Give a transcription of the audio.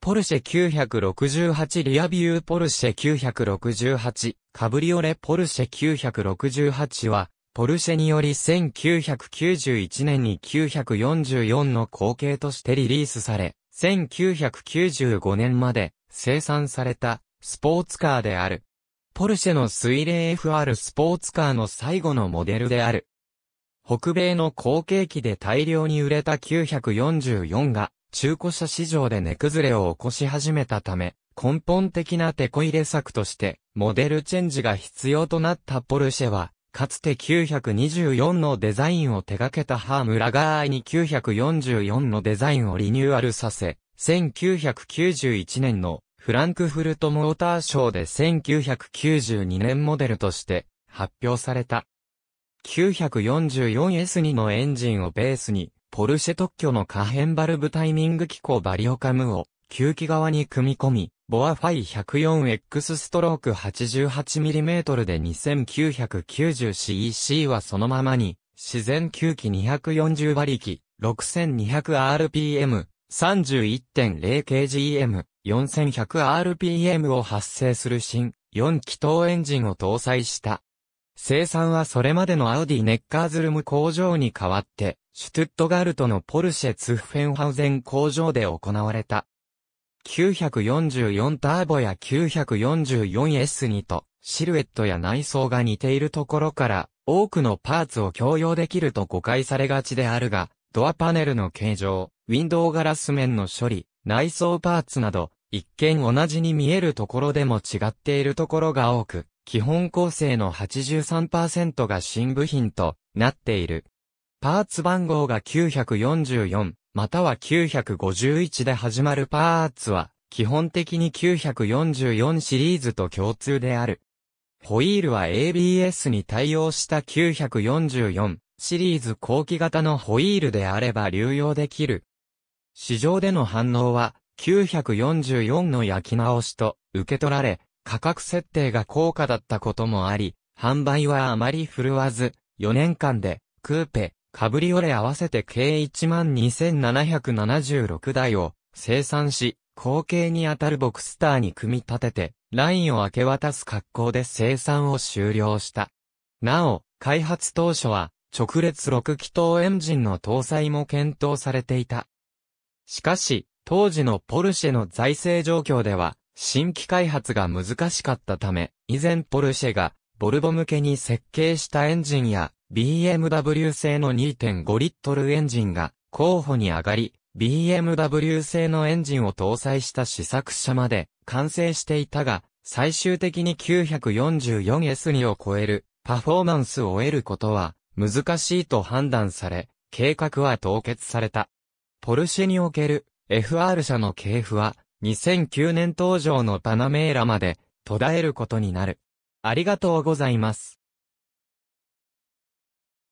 ポルシェ968リアビューポルシェ968カブリオレポルシェ968はポルシェにより1991年に944の後継としてリリースされ1995年まで生産されたスポーツカーである。ポルシェの水冷 FR スポーツカーの最後のモデルである。北米の後継機で大量に売れた944が中古車市場で値崩れを起こし始めたため、根本的な手こ入れ策として、モデルチェンジが必要となったポルシェは、かつて924のデザインを手掛けたハームラガーに944のデザインをリニューアルさせ、1991年のフランクフルトモーターショーで1992年モデルとして発表された。944S2 のエンジンをベースにポルシェ特許の可変バルブタイミング機構バリオカムを、吸気側に組み込み、ボアファイ 104X ストローク 88mm で 2990cc はそのままに、自然吸気240馬力、6200rpm、31.0kgm、4100rpm を発生する新、4気筒エンジンを搭載した生産はそれまでのアウディ・ネッカーズルム工場に代わって、シュトゥットガルトのポルシェ・ツフェンハウゼン工場で行われた。944ターボや 944S2 と、シルエットや内装が似ているところから、多くのパーツを共用できると誤解されがちであるが、ドアパネルの形状、ウィンドウガラス面の処理、内装パーツなど、一見同じに見えるところでも違っているところが多く、基本構成の83%が新部品となっている。パーツ番号が944または951で始まるパーツは基本的に944シリーズと共通である。ホイールは ABS に対応した944シリーズ後期型のホイールであれば流用できる。市場での反応は944の焼き直しと受け取られ、価格設定が高価だったこともあり、販売はあまり振るわず、4年間で、クーペ、カブリオレ合わせて計12,776台を生産し、後継にあたるボクスターに組み立てて、ラインを明け渡す格好で生産を終了した。なお、開発当初は、直列6気筒エンジンの搭載も検討されていた。しかし、当時のポルシェの財政状況では、新規開発が難しかったため、以前ポルシェが、ボルボ向けに設計したエンジンや、BMW 製の2.5リットルエンジンが候補に上がり、BMW 製のエンジンを搭載した試作車まで完成していたが、最終的に 944S にを超えるパフォーマンスを得ることは難しいと判断され、計画は凍結された。ポルシェにおける FR 車の系譜は2009年登場のパナメーラまで途絶えることになる。ありがとうございます。